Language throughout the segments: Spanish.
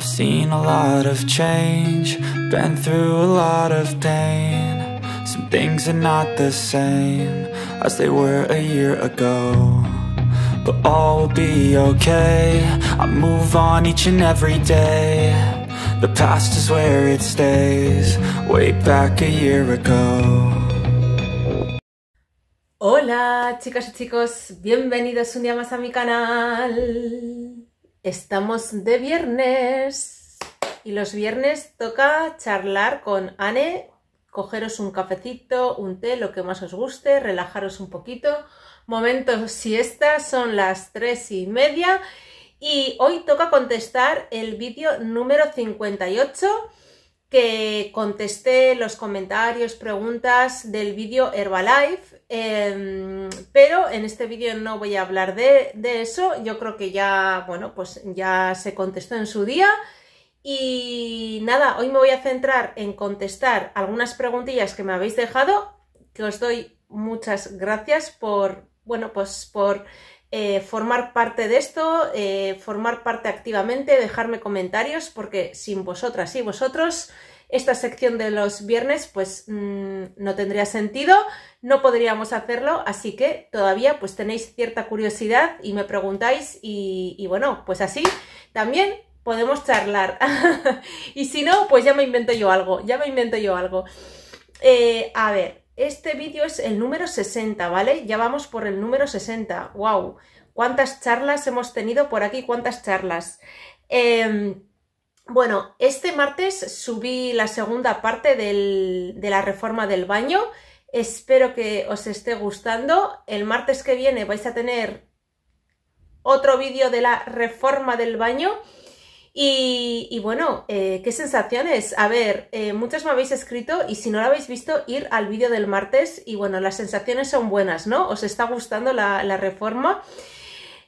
I've seen a lot of change, been through a lot of pain Some things are not the same as they were a year ago But all will be okay, I move on each and every day The past is where it stays, way back a year ago Hola chicas y chicos, bienvenidos un día más a mi canal Estamos de viernes y los viernes toca charlar con Anne, cogeros un cafecito, un té, lo que más os guste, relajaros un poquito. Momentos siesta, son las tres y media y hoy toca contestar el vídeo número 58 que contesté los comentarios, preguntas del vídeo Herbalife, em, pero en este vídeo no voy a hablar de, de, eso, yo creo que ya, bueno, pues ya se contestó en su día y nada, hoy me voy a centrar en contestar algunas preguntillas que me habéis dejado, que os doy muchas gracias por, bueno, pues por eh, formar parte de esto, eh, formar parte activamente, dejarme comentarios, porque sin vosotras y vosotros esta sección de los viernes pues mm, no tendría sentido, no podríamos hacerlo, así que todavía pues tenéis cierta curiosidad y me preguntáis y, bueno, pues así también podemos charlar. y si no, pues ya me invento yo algo, ya me invento yo algo. Eh, a ver, este vídeo es el número 60, ¿vale? Ya vamos por el número 60. ¡Wow! ¿Cuántas charlas hemos tenido por aquí? ¿Cuántas charlas? Em, bueno, este martes subí la segunda parte de la reforma del baño. Espero que os esté gustando. El martes que viene vais a tener otro vídeo de la reforma del baño. Y, bueno, eh, qué sensaciones. A ver, eh, muchas me habéis escrito y si no lo habéis visto, ir al vídeo del martes y bueno, las sensaciones son buenas, ¿no? Os está gustando la, reforma.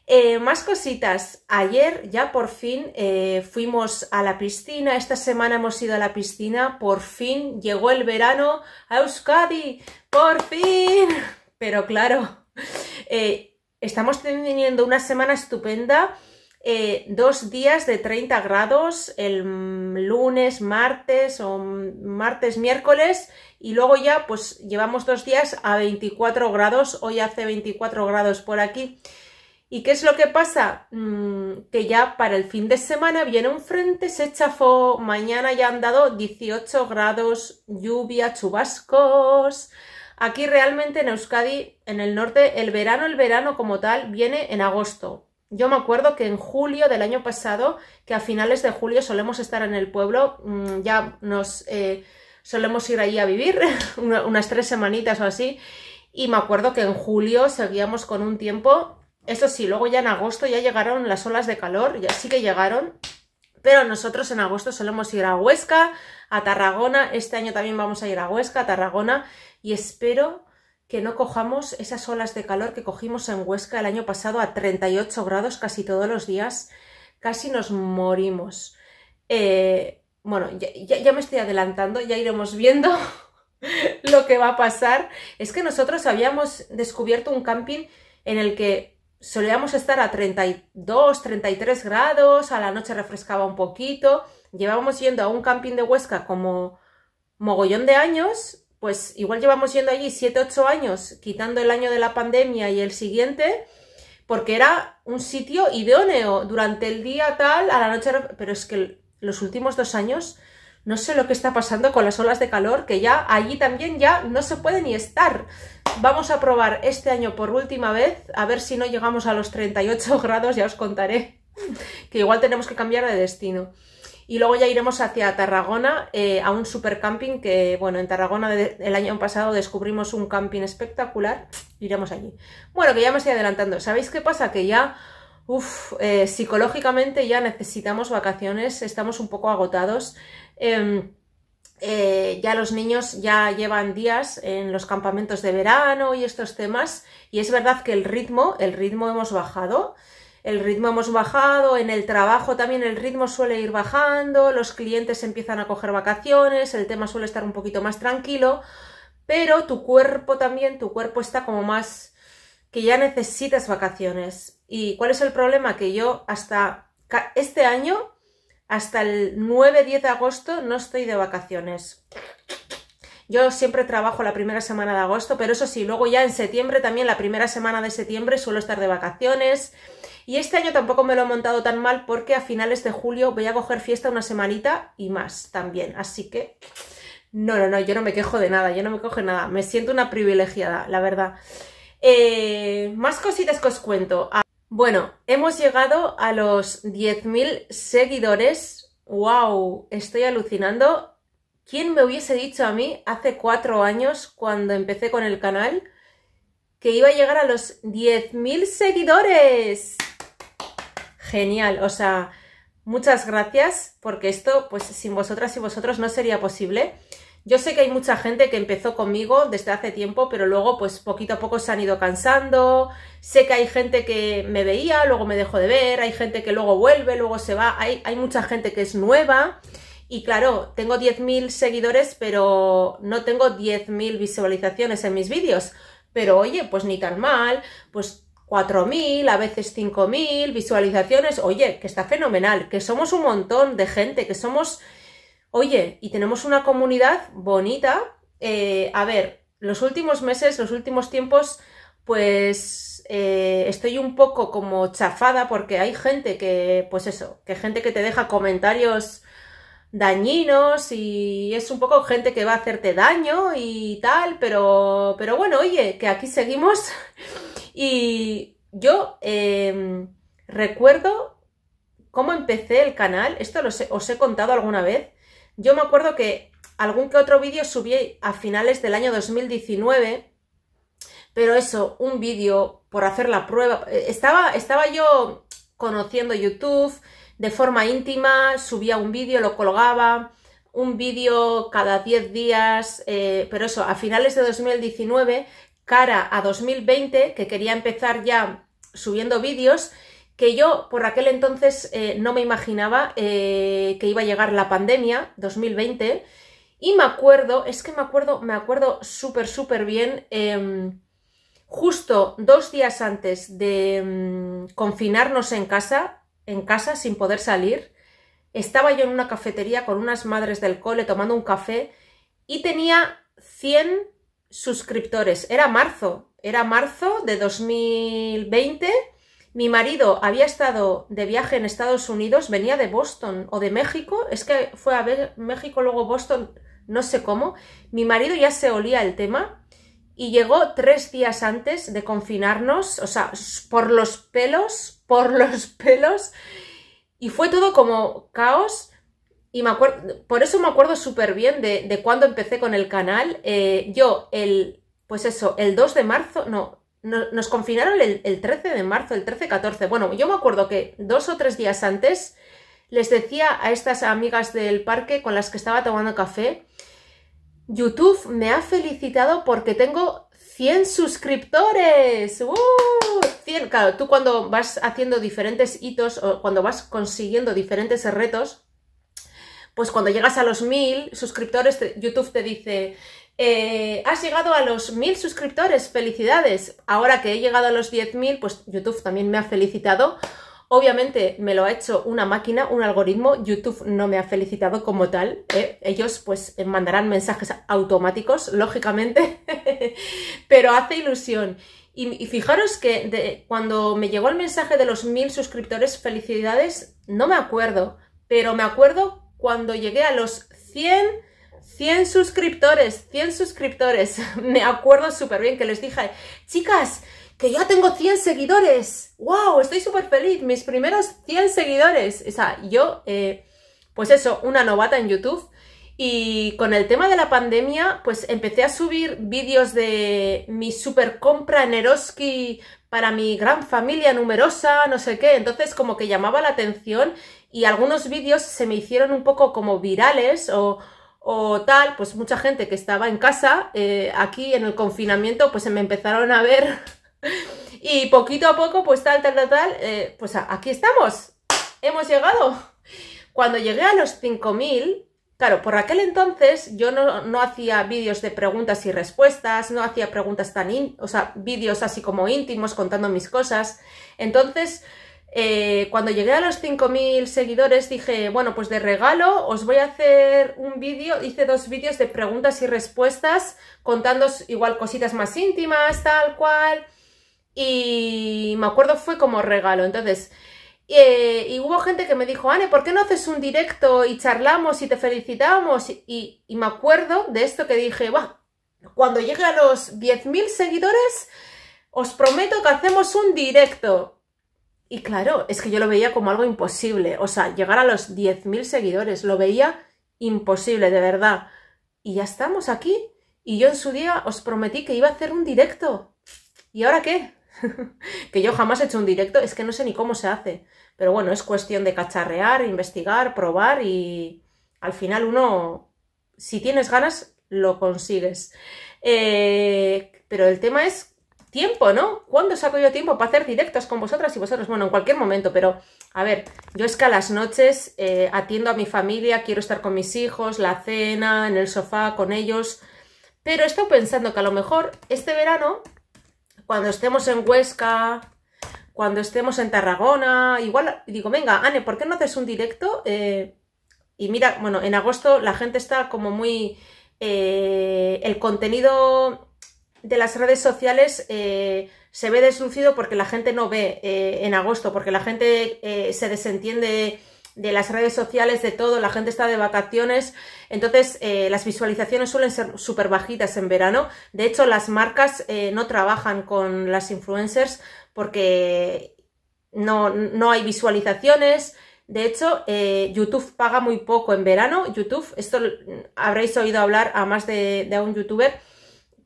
Eh, más cositas. Ayer ya por fin fuimos a la piscina. Esta semana hemos ido a la piscina. Por fin llegó el verano a Euskadi. Por fin. Pero claro, estamos teniendo una semana estupenda. Eh, dos días de 30 grados, el lunes, martes o martes, miércoles, y luego ya pues llevamos dos días a 24 grados, hoy hace 24 grados por aquí. ¿Y qué es lo que pasa? Mm, que ya para el fin de semana viene un frente, se chafó, mañana ya han dado 18 grados, lluvia, chubascos. Aquí realmente en Euskadi, en el norte, el verano, el verano como tal, viene en agosto yo me acuerdo que en julio del año pasado, que a finales de julio solemos estar en el pueblo, mm, ya nos eh, solemos ir ahí a vivir unas tres semanitas o así, y me acuerdo que en julio seguíamos con un tiempo, eso sí, luego ya en agosto ya llegaron las olas de calor, ya sí que llegaron, pero nosotros en agosto solemos ir a Huesca, a Tarragona, este año también vamos a ir a Huesca, a Tarragona, y espero que no cojamos esas olas de calor que cogimos en Huesca el año pasado a 38 grados casi todos los días, casi nos morimos. Eh, bueno, ya, me estoy adelantando, ya iremos viendo lo que va a pasar. Es que nosotros habíamos descubierto un camping en el que solíamos estar a 32, 33 grados, a la noche refrescaba un poquito, llevábamos yendo a un camping de Huesca como mogollón de años pues igual llevamos yendo allí 7, 8 años, quitando el año de la pandemia y el siguiente, porque era un sitio idóneo, durante el día tal, a la noche, pero es que los últimos dos años, no sé lo que está pasando con las olas de calor, que ya allí también ya no se puede ni estar. Vamos a probar este año por última vez, a ver si no llegamos a los 38 grados, ya os contaré, que igual tenemos que cambiar de destino. Y luego ya iremos hacia Tarragona, eh, a un super camping que, bueno, en Tarragona el año pasado descubrimos un camping espectacular. Iremos allí. Bueno, que ya me estoy adelantando. ¿Sabéis qué pasa? Que ya, uff, eh, psicológicamente ya necesitamos vacaciones, estamos un poco agotados. Em, eh, ya los niños ya llevan días en los campamentos de verano y estos temas. Y es verdad que el ritmo, el ritmo hemos bajado el ritmo hemos bajado, en el trabajo también el ritmo suele ir bajando, los clientes empiezan a coger vacaciones, el tema suele estar un poquito más tranquilo, pero tu cuerpo también, tu cuerpo está como más que ya necesitas vacaciones. ¿Y cuál es el problema? Que yo hasta este año, hasta el 9-10 de agosto, no estoy de vacaciones. Yo siempre trabajo la primera semana de agosto, pero eso sí, luego ya en septiembre, también la primera semana de septiembre suelo estar de vacaciones. Y este año tampoco me lo he montado tan mal porque a finales de julio voy a coger fiesta una semanita y más también. Así que no, no, no, yo no me quejo de nada, yo no me de nada. Me siento una privilegiada, la verdad. Eh, más cositas que os cuento. Ah, bueno, hemos llegado a los 10.000 seguidores. ¡Wow! Estoy alucinando. ¿Quién me hubiese dicho a mí hace cuatro años, cuando empecé con el canal, que iba a llegar a los 10.000 seguidores? genial. O sea, muchas gracias porque esto, pues sin vosotras y vosotros no sería posible. Yo sé que hay mucha gente que empezó conmigo desde hace tiempo, pero luego pues poquito a poco se han ido cansando. Sé que hay gente que me veía, luego me dejó de ver, hay gente que luego vuelve, luego se va. Hay, hay mucha gente que es nueva. Y claro, tengo 10.000 seguidores, pero no tengo 10.000 visualizaciones en mis vídeos. Pero oye, pues ni tan mal, pues 4.000, a veces 5.000 visualizaciones. Oye, que está fenomenal, que somos un montón de gente, que somos... Oye, y tenemos una comunidad bonita. Eh, a ver, los últimos meses, los últimos tiempos, pues eh, estoy un poco como chafada porque hay gente que, pues eso, que gente que te deja comentarios dañinos y es un poco gente que va a hacerte daño y tal, pero, pero bueno, oye, que aquí seguimos Y yo em, recuerdo cómo empecé el canal, esto os he contado alguna vez. Yo me acuerdo que algún que otro vídeo subí a finales del año 2019, pero eso, un vídeo por hacer la prueba. Eh, estaba, estaba yo conociendo YouTube de forma íntima, subía un vídeo, lo colgaba, un vídeo cada 10 días, eh, pero eso, a finales de 2019, cara a 2020, que quería empezar ya subiendo vídeos, que yo por aquel entonces eh, no me imaginaba eh, que iba a llegar la pandemia 2020. Y me acuerdo, es que me acuerdo, me acuerdo súper, súper bien, em, justo dos días antes de em, confinarnos en casa, en casa sin poder salir, estaba yo en una cafetería con unas madres del cole tomando un café y tenía 100 suscriptores. Era marzo, era marzo de 2020. Mi marido había estado de viaje en Estados Unidos, venía de Boston o de México, es que fue a ver México, luego Boston, no sé cómo. Mi marido ya se olía el tema y llegó tres días antes de confinarnos, o sea, por los pelos, por los pelos, y fue todo como caos y me acuerdo, por eso me acuerdo súper bien de, cuando empecé con el canal. Eh, yo, el, pues eso, el 2 de marzo, no, nos confinaron el, 13 de marzo, el 13-14. Bueno, yo me acuerdo que dos o tres días antes les decía a estas amigas del parque con las que estaba tomando café, YouTube me ha felicitado porque tengo 100 suscriptores. ¡Uh! Claro, tú cuando vas haciendo diferentes hitos o cuando vas consiguiendo diferentes retos, pues cuando llegas a los mil suscriptores, YouTube te dice, eh, has llegado a los mil suscriptores, felicidades. Ahora que he llegado a los 10.000, pues YouTube también me ha felicitado. Obviamente me lo ha hecho una máquina, un algoritmo. YouTube no me ha felicitado como tal. ¿eh? Ellos pues mandarán mensajes automáticos, lógicamente, pero hace ilusión. Y, fijaros que cuando me llegó el mensaje de los mil suscriptores, felicidades, no me acuerdo, pero me acuerdo cuando llegué a los 100, 100 suscriptores, 100 suscriptores. Me acuerdo súper bien que les dije, chicas, que ya tengo 100 seguidores. ¡Wow! Estoy súper feliz. Mis primeros 100 seguidores. O sea, yo, eh, pues eso, una novata en YouTube. Y con el tema de la pandemia, pues empecé a subir vídeos de mi super compra en Eroski para mi gran familia numerosa, no sé qué. Entonces como que llamaba la atención y algunos vídeos se me hicieron un poco como virales o, tal, pues mucha gente que estaba en casa, eh, aquí en el confinamiento, pues se me empezaron a ver y poquito a poco, pues tal, tal, tal, tal, eh, pues aquí estamos, hemos llegado. Cuando llegué a los 5000, claro, por aquel entonces yo no, hacía vídeos de preguntas y respuestas, no hacía preguntas tan, o sea, vídeos así como íntimos contando mis cosas, entonces eh, cuando llegué a los 5.000 seguidores dije, bueno, pues de regalo os voy a hacer un vídeo, hice dos vídeos de preguntas y respuestas contando igual cositas más íntimas, tal cual, y me acuerdo fue como regalo, entonces, eh, y hubo gente que me dijo, Ane, ¿por qué no haces un directo y charlamos y te felicitamos? Y, me acuerdo de esto que dije, cuando llegue a los 10.000 seguidores, os prometo que hacemos un directo y claro, es que yo lo veía como algo imposible. O sea, llegar a los 10.000 seguidores, lo veía imposible, de verdad. Y ya estamos aquí. Y yo en su día os prometí que iba a hacer un directo. ¿Y ahora qué? que yo jamás he hecho un directo, es que no sé ni cómo se hace. Pero bueno, es cuestión de cacharrear, investigar, probar y al final uno, si tienes ganas, lo consigues. Eh, pero el tema es tiempo, ¿no? ¿Cuándo saco yo tiempo para hacer directos con vosotras y vosotros? Bueno, en cualquier momento, pero a ver, yo es que a las noches eh, atiendo a mi familia, quiero estar con mis hijos, la cena, en el sofá, con ellos, pero estoy pensando que a lo mejor este verano, cuando estemos en Huesca, cuando estemos en Tarragona, igual digo, venga, Anne, ¿por qué no haces un directo? Eh, y mira, bueno, en agosto la gente está como muy... Eh, el contenido de las redes sociales eh, se ve deslucido porque la gente no ve eh, en agosto, porque la gente eh, se desentiende de las redes sociales, de todo, la gente está de vacaciones, entonces las visualizaciones suelen ser súper bajitas en verano. De hecho, las marcas no trabajan con las influencers porque no, hay visualizaciones, de hecho, YouTube paga muy poco en verano. YouTube, esto habréis oído hablar a más de, de, un youtuber,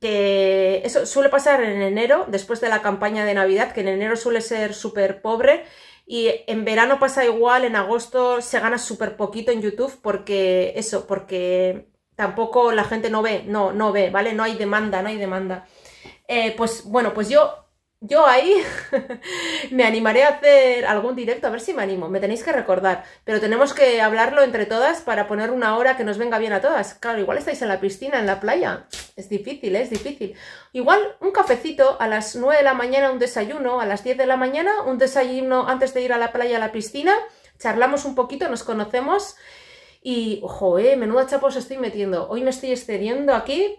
que eso suele pasar en enero, después de la campaña de Navidad, que en enero suele ser súper pobre. Y en verano pasa igual, en agosto se gana súper poquito en YouTube porque eso, porque tampoco la gente no ve, no, no ve, ¿vale? No hay demanda, no hay demanda. Eh, pues bueno, pues yo yo ahí me animaré a hacer algún directo, a ver si me animo, me tenéis que recordar, pero tenemos que hablarlo entre todas para poner una hora que nos venga bien a todas. Claro, igual estáis en la piscina, en la playa, es difícil, es difícil. Igual un cafecito a las 9 de la mañana, un desayuno, a las 10 de la mañana, un desayuno antes de ir a la playa, a la piscina, charlamos un poquito, nos conocemos y, ojo, eh, menuda os estoy metiendo, hoy me estoy excediendo aquí,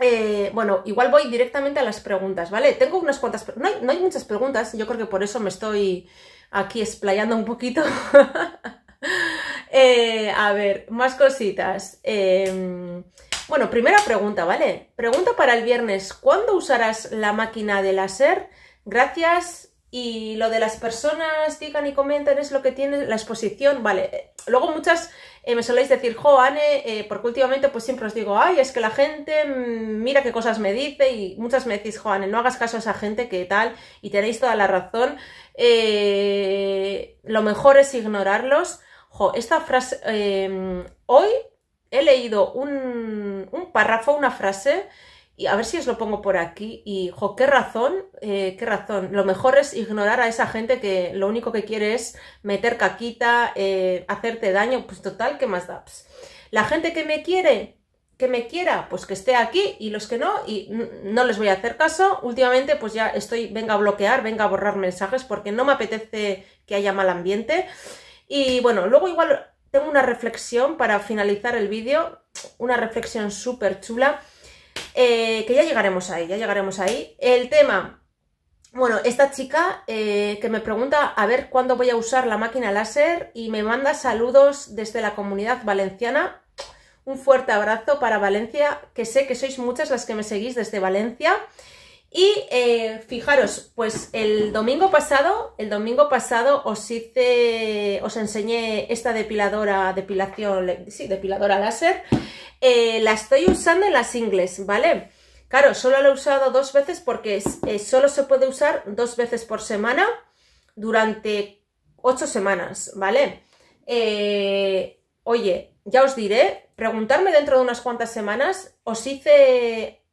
eh, bueno, igual voy directamente a las preguntas, ¿vale? Tengo unas cuantas, no hay, no hay muchas preguntas, yo creo que por eso me estoy aquí explayando un poquito. Eh, a ver, más cositas. Em, bueno, primera pregunta, ¿vale? Pregunta para el viernes, ¿cuándo usarás la máquina de láser? Gracias, y lo de las personas digan y comentan es lo que tiene la exposición, vale. Luego muchas eh, me soléis decir, jo, eh, porque últimamente pues siempre os digo, ay, es que la gente mm, mira qué cosas me dice y muchas me decís, Joane, no hagas caso a esa gente que tal y tenéis toda la razón. Eh, lo mejor es ignorarlos. Jo, esta frase, hoy he leído un, un párrafo, una frase y a ver si os lo pongo por aquí. Y, jo, qué razón, eh, qué razón. Lo mejor es ignorar a esa gente que lo único que quiere es meter caquita, eh, hacerte daño. Pues total, ¿qué más da? Pues, la gente que me quiere, que me quiera, pues que esté aquí y los que no, y no les voy a hacer caso. Últimamente, pues ya estoy, venga a bloquear, venga a borrar mensajes porque no me apetece que haya mal ambiente. Y bueno, luego igual tengo una reflexión para finalizar el vídeo, una reflexión súper chula eh, que ya llegaremos ahí, ya llegaremos ahí. El tema, bueno, esta chica eh, que me pregunta a ver cuándo voy a usar la máquina láser y me manda saludos desde la comunidad valenciana. Un fuerte abrazo para Valencia, que sé que sois muchas las que me seguís desde Valencia y eh, fijaros, pues el domingo pasado, el domingo pasado os hice, os enseñé esta depiladora, depilación, sí, depiladora láser. Eh, la estoy usando en las ingles, ¿vale? Claro, solo la he usado dos veces porque eh, solo se puede usar dos veces por semana durante ocho semanas, ¿vale? oye, ya os diré, preguntarme dentro de unas cuantas semanas, os hice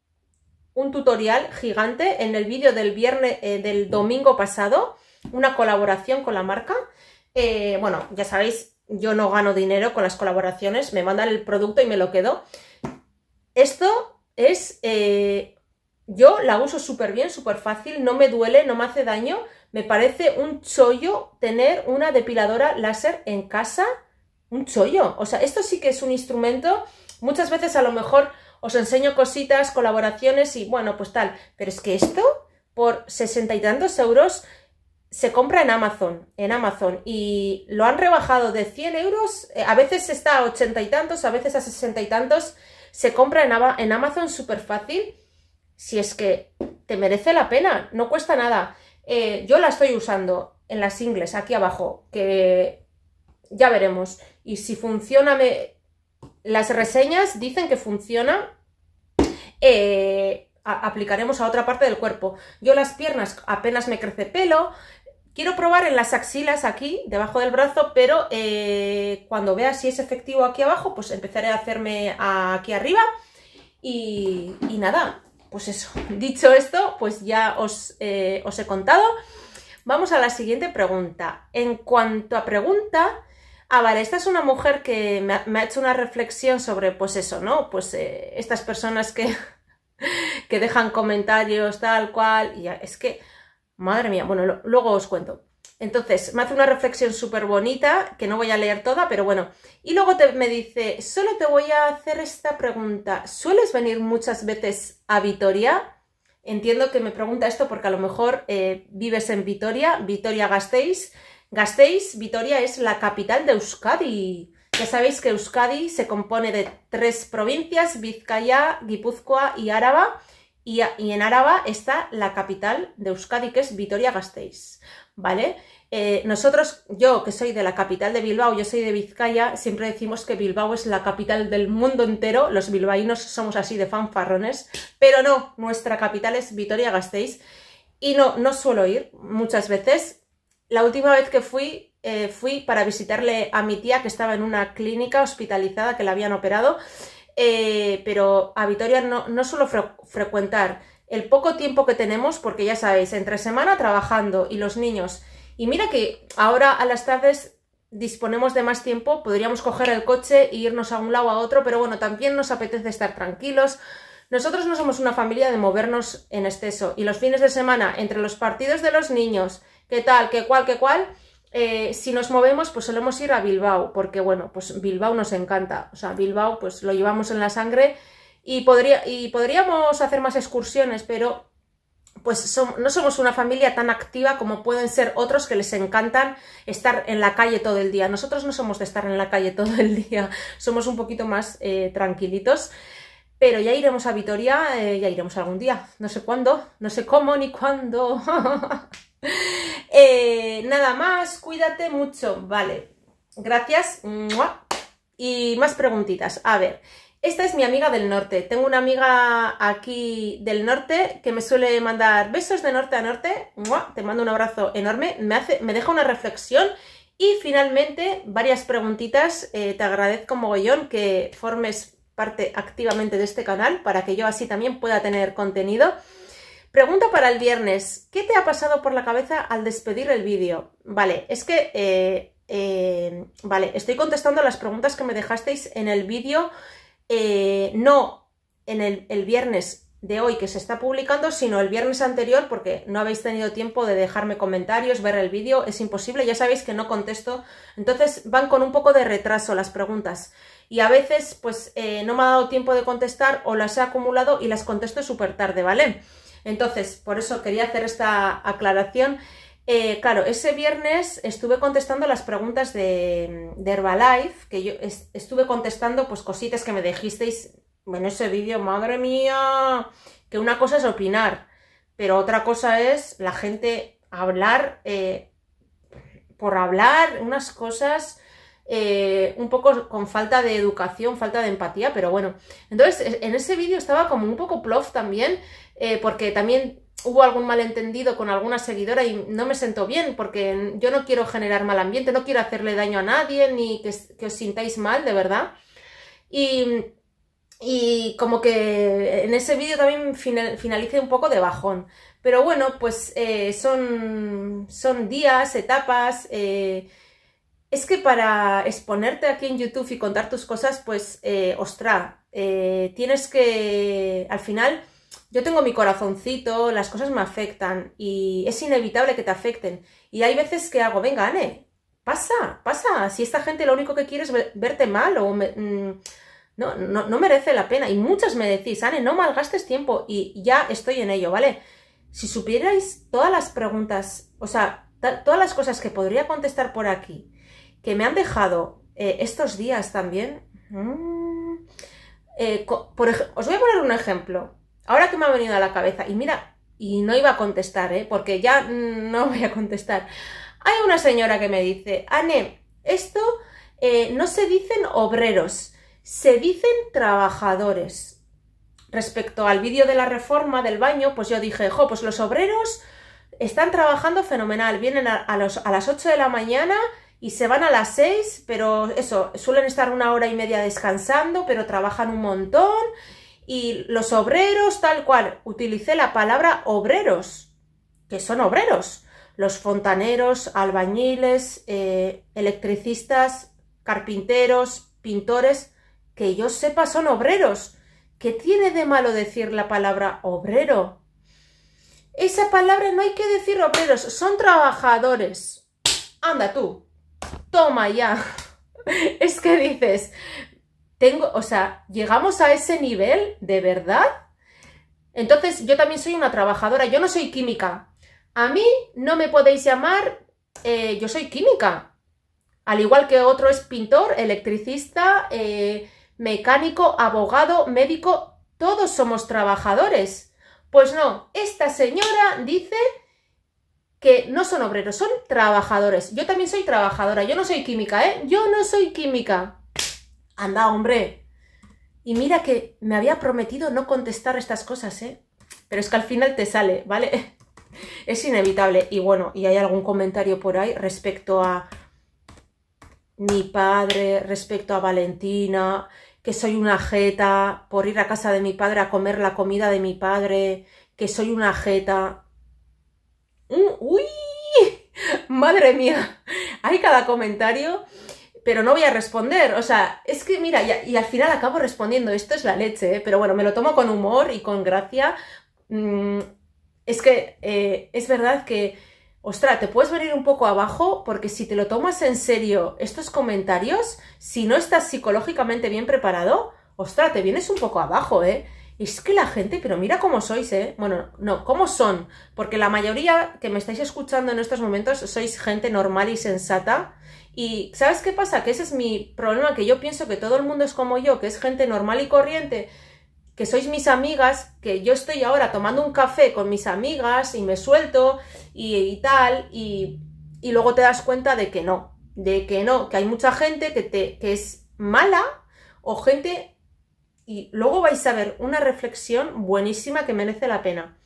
un tutorial gigante en el vídeo del viernes eh, del domingo pasado, una colaboración con la marca. Eh, bueno, ya sabéis, yo no gano dinero con las colaboraciones, me mandan el producto y me lo quedo. Esto es, eh, yo la uso súper bien, súper fácil, no me duele, no me hace daño. Me parece un chollo tener una depiladora láser en casa, un chollo. O sea, esto sí que es un instrumento, muchas veces a lo mejor os enseño cositas, colaboraciones y bueno, pues tal. Pero es que esto, por sesenta y tantos euros, se compra en Amazon, en Amazon, y lo han rebajado de 100 euros, eh, a veces está a ochenta y tantos, a veces a sesenta y tantos, se compra en, en Amazon súper fácil, si es que te merece la pena, no cuesta nada. Eh, yo la estoy usando en las ingles, aquí abajo, que ya veremos, y si funciona me, las reseñas dicen que funciona. Eh, aplicaremos a otra parte del cuerpo. Yo las piernas apenas me crece pelo. Quiero probar en las axilas aquí, debajo del brazo, pero eh, cuando vea si es efectivo aquí abajo, pues empezaré a hacerme aquí arriba. Y, nada, pues eso. Dicho esto, pues ya os, eh, os he contado. Vamos a la siguiente pregunta. En cuanto a pregunta, ah, vale, esta es una mujer que me ha, hecho una reflexión sobre, pues eso, ¿no? Pues eh, estas personas que, que dejan comentarios tal cual, y es que, madre mía, bueno, luego os cuento. Entonces, me hace una reflexión súper bonita, que no voy a leer toda, pero bueno. Y luego me dice, solo te voy a hacer esta pregunta. ¿Sueles venir muchas veces a Vitoria? Entiendo que me pregunta esto porque a lo mejor eh, vives en Vitoria, Vitoria Gasteiz, Gasteiz, Vitoria, es la capital de Euskadi. Ya sabéis que Euskadi se compone de tres provincias, Vizcaya, Guipúzcoa y Áraba. Y, en Áraba está la capital de Euskadi, que es Vitoria-Gasteiz. ¿Vale? Eh, nosotros, yo que soy de la capital de Bilbao, yo soy de Vizcaya, siempre decimos que Bilbao es la capital del mundo entero, los bilbaínos somos así de fanfarrones, pero no, nuestra capital es Vitoria-Gasteiz y no, no suelo ir muchas veces, la última vez que fui, eh, fui para visitarle a mi tía que estaba en una clínica hospitalizada que la habían operado, eh, pero a Vitoria no, no suelo frecuentar. El poco tiempo que tenemos, porque ya sabéis, entre semana trabajando y los niños. Y mira que ahora a las tardes disponemos de más tiempo, podríamos coger el coche e irnos a un lado a otro, pero bueno, también nos apetece estar tranquilos. Nosotros no somos una familia de movernos en exceso y los fines de semana, entre los partidos de los niños, qué tal, qué cual, qué cual. Eh, si nos movemos, pues solemos ir a Bilbao, porque bueno, pues Bilbao nos encanta. O sea, Bilbao, pues lo llevamos en la sangre y, podría, y podríamos hacer más excursiones, pero pues no somos una familia tan activa como pueden ser otros que les encantan estar en la calle todo el día. Nosotros no somos de estar en la calle todo el día, somos un poquito más eh, tranquilitos. Pero ya iremos a Vitoria, eh, ya iremos algún día. No sé cuándo, no sé cómo ni cuándo. Eh, nada más, cuídate mucho. Vale, gracias. Y más preguntitas. A ver, esta es mi amiga del norte. Tengo una amiga aquí del norte que me suele mandar besos de norte a norte. Te mando un abrazo enorme. Me, hace, me deja una reflexión. Y finalmente, varias preguntitas. Eh, te agradezco mogollón que formes parte activamente de este canal para que yo así también pueda tener contenido. Pregunta para el viernes. ¿Qué te ha pasado por la cabeza al despedir el vídeo? Vale, es que... Eh, eh, vale, estoy contestando las preguntas que me dejasteis en el vídeo, eh, no en el, viernes de hoy que se está publicando, sino el viernes anterior, porque no habéis tenido tiempo de dejarme comentarios, ver el vídeo, es imposible, ya sabéis que no contesto, entonces van con un poco de retraso las preguntas y a veces pues no me ha dado tiempo de contestar o las he acumulado y las contesto súper tarde, ¿vale? Entonces, por eso quería hacer esta aclaración. Eh, claro, ese viernes estuve contestando las preguntas de, Herbalife, que yo estuve contestando pues cositas que me dijisteis en ese vídeo, madre mía, que una cosa es opinar, pero otra cosa es la gente hablar eh, por hablar unas cosas eh, un poco con falta de educación, falta de empatía, pero bueno. Entonces, en ese vídeo estaba como un poco plof también eh, porque también hubo algún malentendido con alguna seguidora y no me sentó bien porque yo no quiero generar mal ambiente, no quiero hacerle daño a nadie ni que, os sintáis mal, de verdad. Y, como que en ese vídeo también finalice un poco de bajón. Pero bueno, pues eh, son, son días, etapas. Eh, es que para exponerte aquí en YouTube y contar tus cosas, pues, eh, ostra, tienes que al final yo tengo mi corazoncito, las cosas me afectan y es inevitable que te afecten. Y hay veces que hago, venga, Ane, pasa, pasa. Si esta gente lo único que quiere es verte mal o mm, no, no, merece la pena. Y muchas me decís, Ane, no malgastes tiempo y ya estoy en ello, ¿vale? Si supierais todas las preguntas, o sea, todas las cosas que podría contestar por aquí, que me han dejado eh, estos días también. Mm, eh, por os voy a poner un ejemplo. Ahora que me ha venido a la cabeza, y mira, y no iba a contestar, ¿eh? porque ya no voy a contestar. Hay una señora que me dice, Anne, esto eh, no se dicen obreros, se dicen trabajadores. Respecto al vídeo de la reforma del baño, pues yo dije, jo, pues los obreros están trabajando fenomenal, vienen a, a las 8 de la mañana y se van a las 6, pero eso, suelen estar una hora y media descansando, pero trabajan un montón y los obreros tal cual. Utilicé la palabra obreros, que son obreros. Los fontaneros, albañiles, eh, electricistas, carpinteros, pintores, que yo sepa son obreros. ¿Qué tiene de malo decir la palabra obrero? Esa palabra no hay que decir obreros, son trabajadores. Anda tú, toma ya. Es que dices, tengo, o sea, llegamos a ese nivel de verdad. Entonces yo también soy una trabajadora, yo no soy química. A mí no me podéis llamar, eh, yo soy química. Al igual que otro es pintor, electricista, eh, mecánico, abogado, médico, todos somos trabajadores. Pues no, esta señora dice que no son obreros, son trabajadores. Yo también soy trabajadora, yo no soy química, ¿eh? Yo no soy química anda, hombre. Y mira que me había prometido no contestar estas cosas, ¿eh? Pero es que al final te sale, ¿vale? es inevitable. Y bueno, y hay algún comentario por ahí respecto a mi padre, respecto a Valentina, que soy una jeta por ir a casa de mi padre a comer la comida de mi padre, que soy una jeta. Mm, ¡Uy! ¡Madre mía! Hay cada comentario pero no voy a responder. O sea, es que mira, y, al final acabo respondiendo, esto es la leche, ¿eh? pero bueno, me lo tomo con humor y con gracia. Mm, es que eh, es verdad que, ostra, te puedes venir un poco abajo porque si te lo tomas en serio estos comentarios, si no estás psicológicamente bien preparado, ostra, te vienes un poco abajo, ¿eh? Es que la gente, pero mira cómo sois, ¿eh? Bueno, no, cómo son, porque la mayoría que me estáis escuchando en estos momentos sois gente normal y sensata. Y ¿sabes qué pasa? Que ese es mi problema, que yo pienso que todo el mundo es como yo, que es gente normal y corriente, que sois mis amigas, que yo estoy ahora tomando un café con mis amigas y me suelto y, tal, y, luego te das cuenta de que no, de que no, que hay mucha gente que, te, que es mala o gente y luego vais a ver una reflexión buenísima que merece la pena.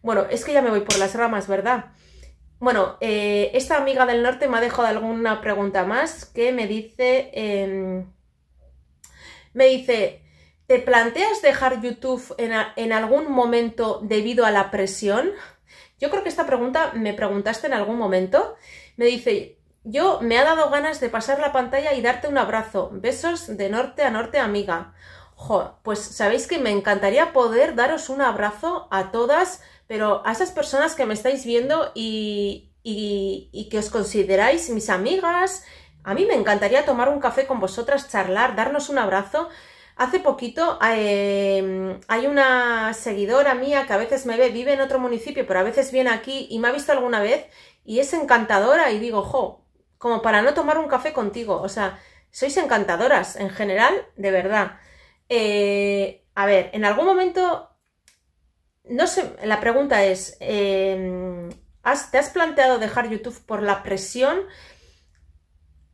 Bueno, es que ya me voy por las ramas, ¿verdad? Bueno, eh, esta amiga del norte me ha dejado alguna pregunta más que me dice, em, me dice, ¿te planteas dejar YouTube en algún momento debido a la presión? Yo creo que esta pregunta me preguntaste en algún momento. Me dice, yo me ha dado ganas de pasar la pantalla y darte un abrazo. Besos de norte a norte, amiga jo, pues sabéis que me encantaría poder daros un abrazo a todas, pero a esas personas que me estáis viendo y, que os consideráis mis amigas, a mí me encantaría tomar un café con vosotras, charlar, darnos un abrazo. Hace poquito em, hay una seguidora mía que a veces me ve, vive en otro municipio, pero a veces viene aquí y me ha visto alguna vez y es encantadora y digo, jo, como para no tomar un café contigo. O sea, sois encantadoras en general, de verdad. Eh, a ver, en algún momento, no sé, la pregunta es, em, ¿has, ¿te has planteado dejar YouTube por la presión?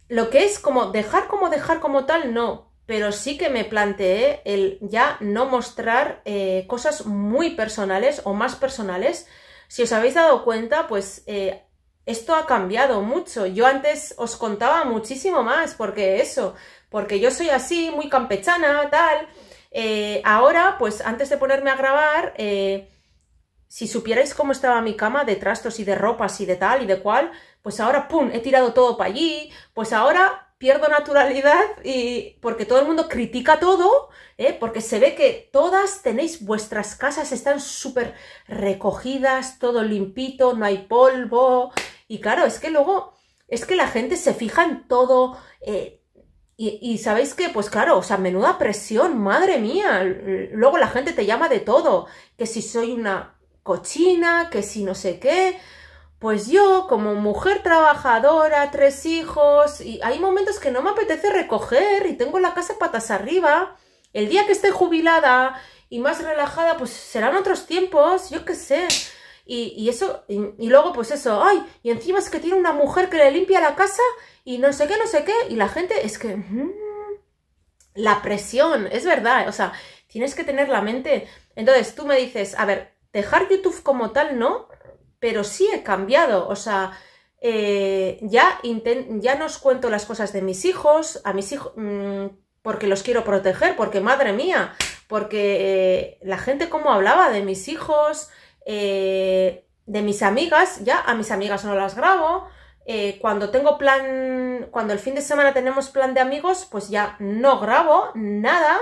Lo que es como dejar como dejar como tal, no, pero sí que me planteé el ya no mostrar eh, cosas muy personales o más personales. Si os habéis dado cuenta, pues eh, esto ha cambiado mucho. Yo antes os contaba muchísimo más, porque eso, porque yo soy así, muy campechana, tal. Eh, ahora, pues antes de ponerme a grabar, eh, si supierais cómo estaba mi cama de trastos y de ropas y de tal y de cual, pues ahora, ¡pum!, he tirado todo para allí, pues ahora pierdo naturalidad y porque todo el mundo critica todo, ¿eh? porque se ve que todas tenéis vuestras casas, están súper recogidas, todo limpito, no hay polvo, y claro, es que luego, es que la gente se fija en todo, y, sabéis que, pues claro, o sea, menuda presión, madre mía. Luego la gente te llama de todo, que si soy una cochina, que si no sé qué. Pues yo, como mujer trabajadora, tres hijos, y hay momentos que no me apetece recoger y tengo la casa patas arriba. El día que esté jubilada y más relajada, pues serán otros tiempos, yo qué sé. Y, eso, y, luego pues eso, ay, y encima es que tiene una mujer que le limpia la casa y no sé qué, no sé qué, y la gente es que... Mm, la presión, es verdad, o sea, tienes que tener la mente. Entonces tú me dices, a ver, dejar YouTube como tal no, pero sí he cambiado, o sea, eh, ya, ya no os cuento las cosas de mis hijos, a mis hijos, mm, porque los quiero proteger, porque madre mía, porque eh, la gente como hablaba de mis hijos, eh, de mis amigas, ya a mis amigas no las grabo. Eh, cuando tengo plan, cuando el fin de semana tenemos plan de amigos, pues ya no grabo nada.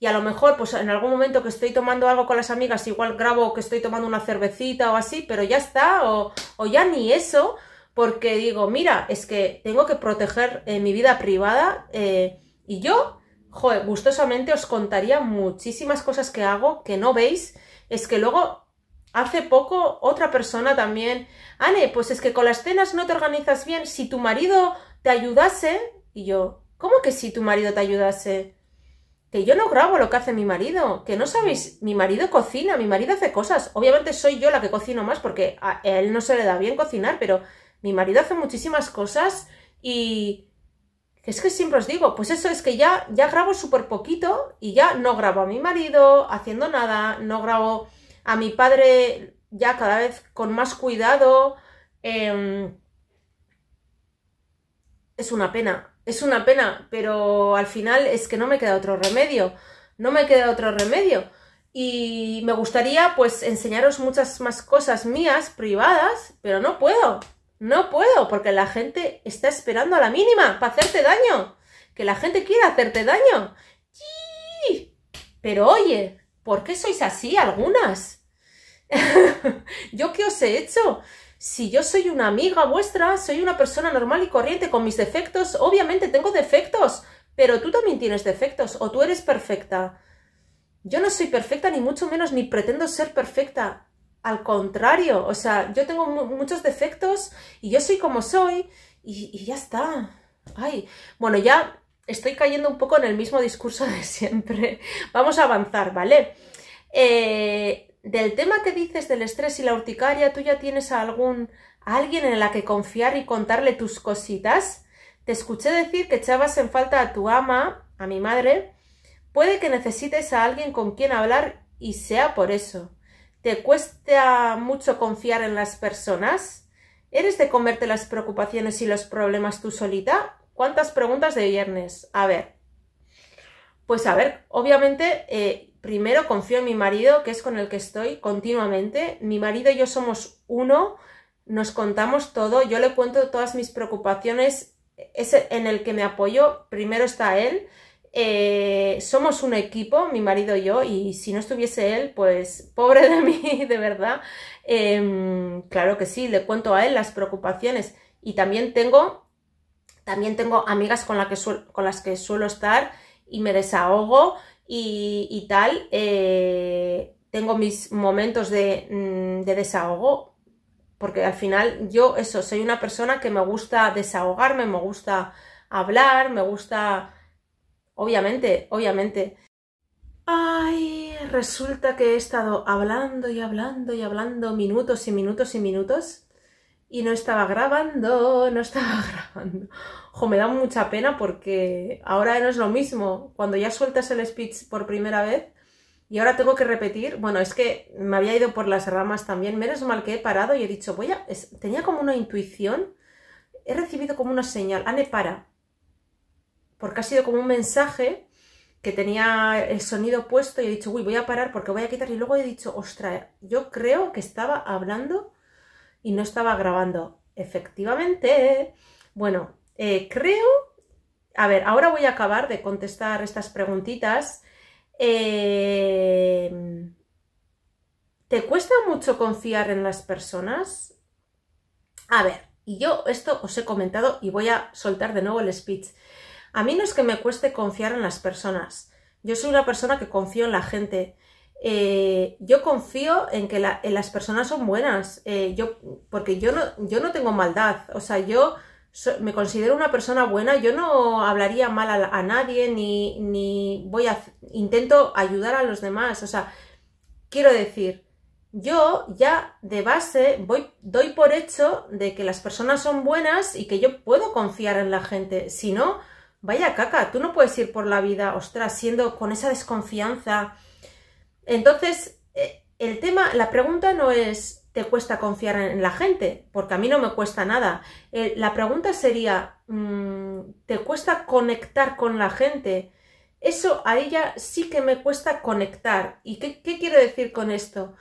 Y a lo mejor, pues en algún momento que estoy tomando algo con las amigas, igual grabo que estoy tomando una cervecita o así, pero ya está, o, ya ni eso, porque digo, mira, es que tengo que proteger eh, mi vida privada y yo, joder, gustosamente os contaría muchísimas cosas que hago que no veis, es que luego Hace poco otra persona también, Ane, pues es que con las cenas no te organizas bien, si tu marido te ayudase, y yo, ¿cómo que si tu marido te ayudase? Que yo no grabo lo que hace mi marido, que no sabéis, mi marido cocina, mi marido hace cosas, obviamente soy yo la que cocino más porque a él no se le da bien cocinar, pero mi marido hace muchísimas cosas y... Es que siempre os digo, pues eso es que ya, ya grabo súper poquito y ya no grabo a mi marido haciendo nada, no grabo a mi padre ya cada vez con más cuidado. Em, es una pena, es una pena, pero al final es que no me queda otro remedio, no me queda otro remedio. Y me gustaría pues enseñaros muchas más cosas mías, privadas, pero no puedo, no puedo, porque la gente está esperando a la mínima para hacerte daño, que la gente quiera hacerte daño. Pero oye, ¿por qué sois así algunas? ¿Yo qué os he hecho? Si yo soy una amiga vuestra, soy una persona normal y corriente con mis defectos, obviamente tengo defectos, pero tú también tienes defectos o tú eres perfecta. Yo no soy perfecta ni mucho menos ni pretendo ser perfecta. Al contrario, o sea, yo tengo muchos defectos y yo soy como soy y, ya está. Ay, bueno, ya estoy cayendo un poco en el mismo discurso de siempre. Vamos a avanzar, ¿vale? Eh, del tema que dices del estrés y la urticaria, ¿tú ya tienes a algún a alguien en la que confiar y contarle tus cositas? Te escuché decir que echabas en falta a tu ama, a mi madre. Puede que necesites a alguien con quien hablar y sea por eso. ¿Te cuesta mucho confiar en las personas? ¿Eres de comerte las preocupaciones y los problemas tú solita? ¿Cuántas preguntas de viernes? A ver. Pues a ver, obviamente eh, primero confío en mi marido, que es con el que estoy continuamente. Mi marido y yo somos uno, nos contamos todo, yo le cuento todas mis preocupaciones, es en el que me apoyo, primero está él. Eh, somos un equipo, mi marido y yo, y si no estuviese él, pues pobre de mí, de verdad. Em, claro que sí, le cuento a él las preocupaciones y también tengo, también tengo amigas con las que suelo estar y me desahogo y, tal, eh, tengo mis momentos de, mm, de desahogo, porque al final yo eso, soy una persona que me gusta desahogarme, me gusta hablar, me gusta... Obviamente, obviamente. Ay, resulta que he estado hablando y hablando y hablando minutos y minutos y minutos y no estaba grabando, no estaba grabando me da mucha pena porque ahora no es lo mismo. Cuando ya sueltas el speech por primera vez y ahora tengo que repetir, bueno, es que me había ido por las ramas también, menos mal que he parado y he dicho, voy a, tenía como una intuición, he recibido como una señal, Ane, para, porque ha sido como un mensaje que tenía el sonido puesto y he dicho, uy, voy a parar porque voy a quitar y luego he dicho, ostras, yo creo que estaba hablando y no estaba grabando. Efectivamente. Bueno, eh, creo, a ver, ahora voy a acabar de contestar estas preguntitas. Eh, ¿Te cuesta mucho confiar en las personas? A ver, y yo esto os he comentado y voy a soltar de nuevo el speech. A mí no es que me cueste confiar en las personas. Yo soy una persona que confío en la gente. Eh, yo confío en que las personas son buenas. yo, porque yo yo no tengo maldad. O sea, yo me considero una persona buena, yo no hablaría mal a, nadie, ni, ni, voy intento ayudar a los demás. O sea, quiero decir, yo ya de base voy, doy por hecho de que las personas son buenas y que yo puedo confiar en la gente. Si no, vaya caca, tú no puedes ir por la vida, ostras, siendo con esa desconfianza. Entonces, eh, el tema, la pregunta no es te cuesta confiar en la gente, porque a mí no me cuesta nada. Eh, la pregunta sería, mm, ¿te cuesta conectar con la gente? Eso a ella sí que me cuesta conectar. ¿Y qué, quiero decir con esto?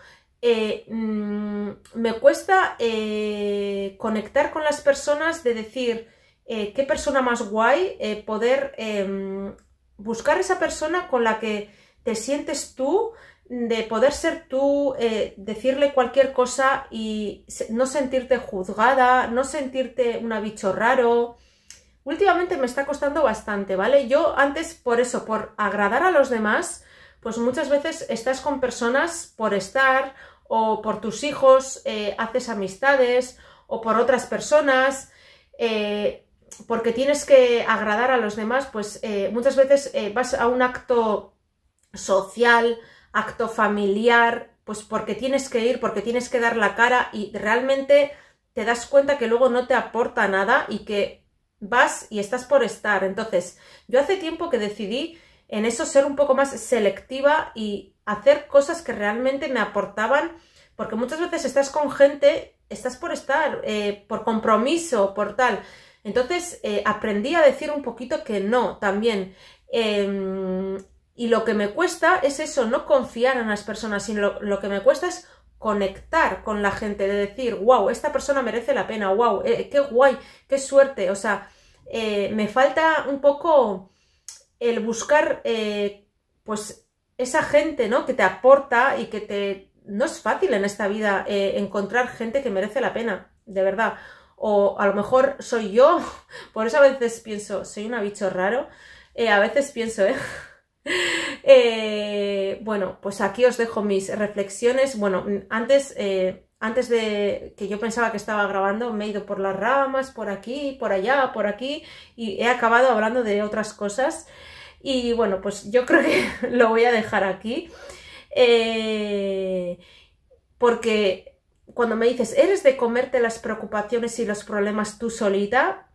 Eh, mm, me cuesta eh, conectar con las personas de decir qué persona más guay, poder em, buscar esa persona con la que te sientes tú, de poder ser tú, eh, decirle cualquier cosa y no sentirte juzgada, no sentirte una bicho raro. Últimamente me está costando bastante, ¿vale? Yo antes por eso, por agradar a los demás, pues muchas veces estás con personas por estar o por tus hijos, eh, haces amistades o por otras personas. Eh, porque tienes que agradar a los demás, pues muchas veces vas a un acto social, acto familiar, pues porque tienes que ir, porque tienes que dar la cara y realmente te das cuenta que luego no te aporta nada y que vas y estás por estar. Entonces, yo hace tiempo que decidí en eso ser un poco más selectiva y hacer cosas que realmente me aportaban, porque muchas veces estás con gente, estás por estar, eh, por compromiso, por tal. Entonces, eh, aprendí a decir un poquito que no también. Em, y lo que me cuesta es eso, no confiar en las personas, sino lo, que me cuesta es conectar con la gente, de decir, wow, esta persona merece la pena, wow, eh, qué guay, qué suerte. O sea, eh, me falta un poco el buscar, eh, pues, esa gente, ¿no? Que te aporta y que te... No es fácil en esta vida encontrar gente que merece la pena, de verdad. O a lo mejor soy yo, por eso a veces pienso, soy un bicho raro, a veces pienso, ¿eh? Eh, bueno, pues aquí os dejo mis reflexiones. Bueno, antes, eh, antes de que yo pensaba que estaba grabando, me he ido por las ramas, por aquí, por allá, por aquí, y he acabado hablando de otras cosas. Y bueno, pues yo creo que lo voy a dejar aquí. Eh, porque cuando me dices, ¿eres de comerte las preocupaciones y los problemas tú solita?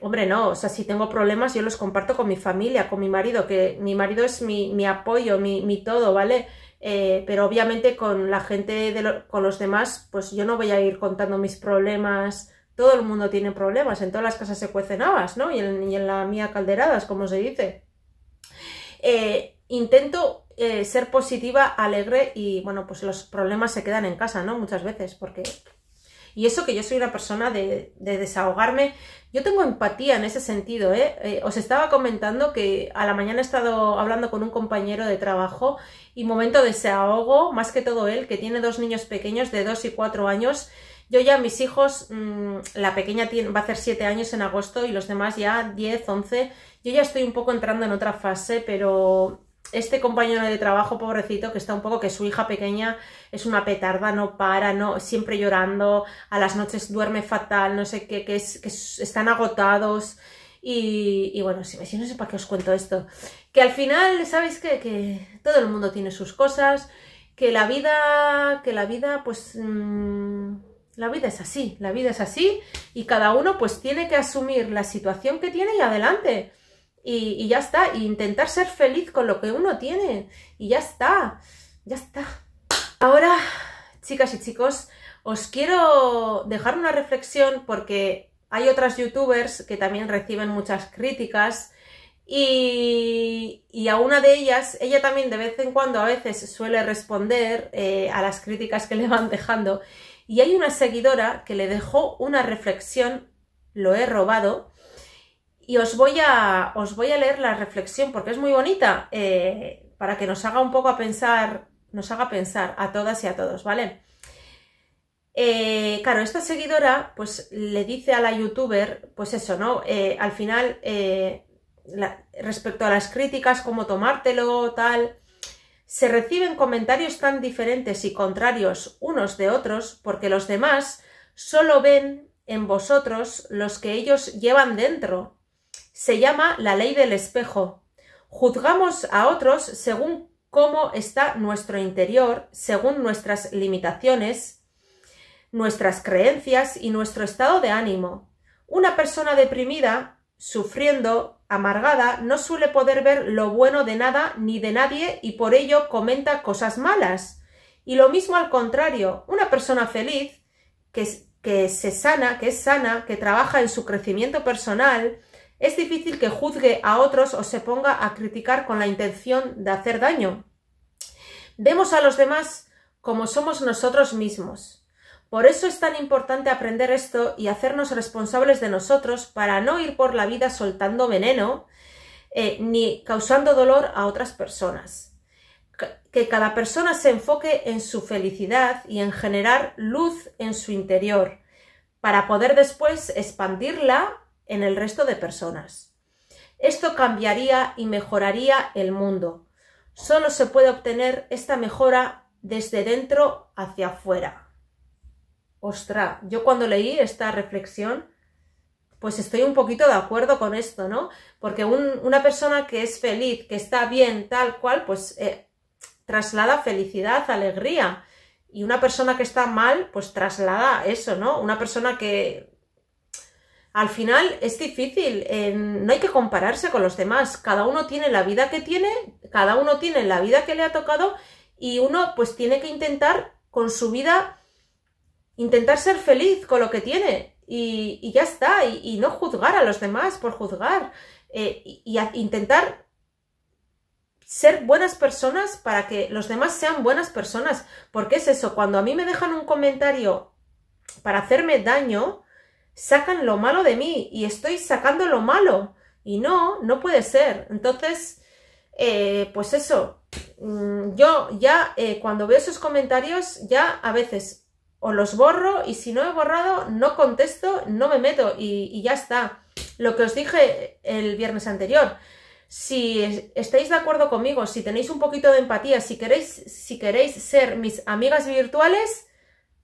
Hombre, no, o sea, si tengo problemas yo los comparto con mi familia, con mi marido, que mi marido es mi, apoyo, mi, todo, ¿vale? Eh, pero obviamente con la gente, con los demás, pues yo no voy a ir contando mis problemas. Todo el mundo tiene problemas, en todas las casas se cuecen habas, ¿no? Y en, la mía calderadas, como se dice. Eh, intento eh, ser positiva, alegre y, bueno, pues los problemas se quedan en casa, ¿no? Muchas veces, porque y eso que yo soy una persona de, de desahogarme, yo tengo empatía en ese sentido. ¿eh? ¿eh? os estaba comentando que a la mañana he estado hablando con un compañero de trabajo y momento de desahogo, más que todo él, que tiene dos niños pequeños de 2 y 4 años. Yo ya mis hijos, mm, la pequeña tiene, va a hacer 7 años en agosto y los demás ya 10, 11. Yo ya estoy un poco entrando en otra fase, pero este compañero de trabajo, pobrecito, que está un poco que su hija pequeña es una petarda, no para, no, siempre llorando, a las noches duerme fatal, no sé qué, que, es, que están agotados. Y, y bueno, si, no sé para qué os cuento esto. Que al final, ¿sabéis qué? Que todo el mundo tiene sus cosas, que la vida, que la vida, pues... Mm, la vida es así, la vida es así y cada uno pues tiene que asumir la situación que tiene y adelante y, ya está, intentar ser feliz con lo que uno tiene y ya está, ya está. Ahora, chicas y chicos, os quiero dejar una reflexión porque hay otras youtubers que también reciben muchas críticas y, a una de ellas, ella también de vez en cuando a veces suele responder eh, a las críticas que le van dejando y hay una seguidora que le dejó una reflexión, lo he robado, y os voy a, os voy a leer la reflexión porque es muy bonita eh, para que nos haga un poco a pensar, nos haga pensar a todas y a todos, ¿vale? Eh, claro, esta seguidora pues le dice a la youtuber, pues eso, ¿no? Eh, al final, respecto a las críticas, cómo tomártelo, tal, se reciben comentarios tan diferentes y contrarios unos de otros porque los demás solo ven en vosotros los que ellos llevan dentro se llama la ley del espejo. Juzgamos a otros según cómo está nuestro interior, según nuestras limitaciones, nuestras creencias y nuestro estado de ánimo. Una persona deprimida, sufriendo, amargada, no suele poder ver lo bueno de nada ni de nadie y por ello comenta cosas malas. Y lo mismo al contrario, una persona feliz, que, que se sana, que es sana, que trabaja en su crecimiento personal, es difícil que juzgue a otros o se ponga a criticar con la intención de hacer daño. Vemos a los demás como somos nosotros mismos. Por eso es tan importante aprender esto y hacernos responsables de nosotros para no ir por la vida soltando veneno eh, ni causando dolor a otras personas que cada persona se enfoque en su felicidad y en generar luz en su interior, para poder después expandirla en el resto de personas. Esto cambiaría y mejoraría el mundo. Solo se puede obtener esta mejora desde dentro hacia afuera. Ostra, yo cuando leí esta reflexión, pues estoy un poquito de acuerdo con esto, ¿no? Porque una persona que es feliz, que está bien, tal cual, pues eh, traslada felicidad, alegría. Y una persona que está mal, pues traslada eso, ¿no? Una persona que al final es difícil, no hay que compararse con los demás, cada uno tiene la vida que tiene, cada uno tiene la vida que le ha tocado y uno pues tiene que intentar con su vida, intentar ser feliz con lo que tiene y, ya está, y, no juzgar a los demás por juzgar eh, y, intentar ser buenas personas para que los demás sean buenas personas, porque es eso, cuando a mí me dejan un comentario para hacerme daño, sacan lo malo de mí y estoy sacando lo malo. Y no, no puede ser. Entonces, eh, pues eso, mm, yo ya eh, cuando veo esos comentarios, ya a veces o los borro y si no he borrado, no contesto, no me meto y, y ya está. Lo que os dije el viernes anterior, si estáis de acuerdo conmigo, si tenéis un poquito de empatía, si queréis, si queréis ser mis amigas virtuales,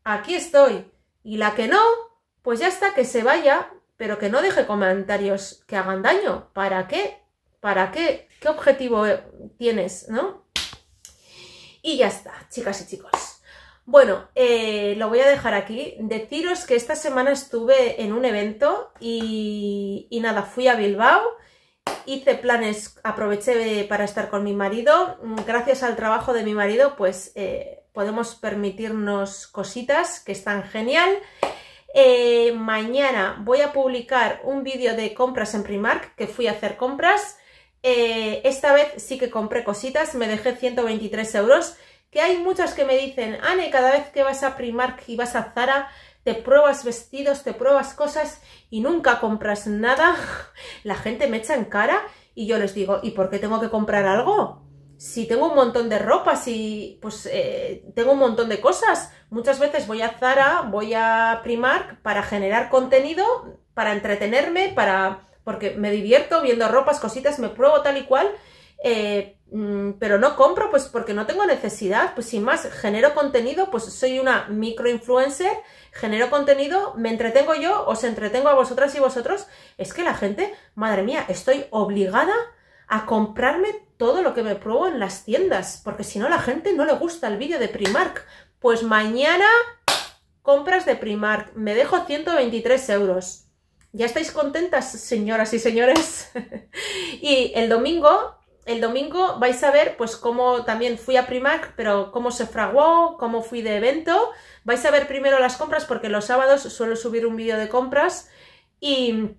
aquí estoy. Y la que no, pues ya está, que se vaya, pero que no deje comentarios que hagan daño. ¿Para qué? ¿Para qué? ¿Qué objetivo eh, tienes, no? Y ya está, chicas y chicos. Bueno, eh, lo voy a dejar aquí. Deciros que esta semana estuve en un evento y, nada, fui a Bilbao, hice planes, aproveché para estar con mi marido. Gracias al trabajo de mi marido, pues eh, podemos permitirnos cositas que están genial. Eh, mañana voy a publicar un vídeo de compras en Primark, que fui a hacer compras. Eh, esta vez sí que compré cositas, me dejé 123 euros, que hay muchas que me dicen, Ane, cada vez que vas a Primark y vas a Zara, te pruebas vestidos, te pruebas cosas y nunca compras nada. La gente me echa en cara y yo les digo, ¿y por qué tengo que comprar algo? si tengo un montón de ropa, si pues eh, tengo un montón de cosas. Muchas veces voy a Zara, voy a Primark para generar contenido, para entretenerme, para porque me divierto viendo ropas, cositas, me pruebo tal y cual, eh, mm, pero no compro pues porque no tengo necesidad, pues sin más, genero contenido, pues soy una micro-influencer, genero contenido, me entretengo yo, os entretengo a vosotras y vosotros, es que la gente, madre mía, estoy obligada a comprarme todo lo que me pruebo en las tiendas, porque si no la gente no le gusta el vídeo de Primark. Pues mañana compras de Primark, me dejo 123 euros. ¿Ya estáis contentas, señoras y señores? y el domingo, el domingo vais a ver pues cómo también fui a Primark, pero cómo se fraguó, cómo fui de evento. Vais a ver primero las compras porque los sábados suelo subir un vídeo de compras y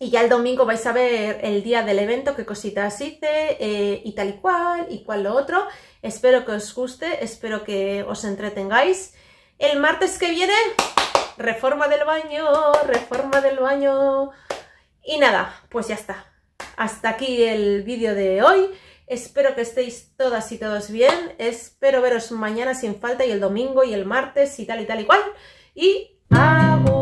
y ya el domingo vais a ver el día del evento, qué cositas hice eh, y tal y cual y cual lo otro. Espero que os guste, espero que os entretengáis. El martes que viene, reforma del baño, reforma del baño. Y nada, pues ya está. Hasta aquí el vídeo de hoy. Espero que estéis todas y todos bien. Espero veros mañana sin falta y el domingo y el martes y tal y tal y cual. Y ¡vamos!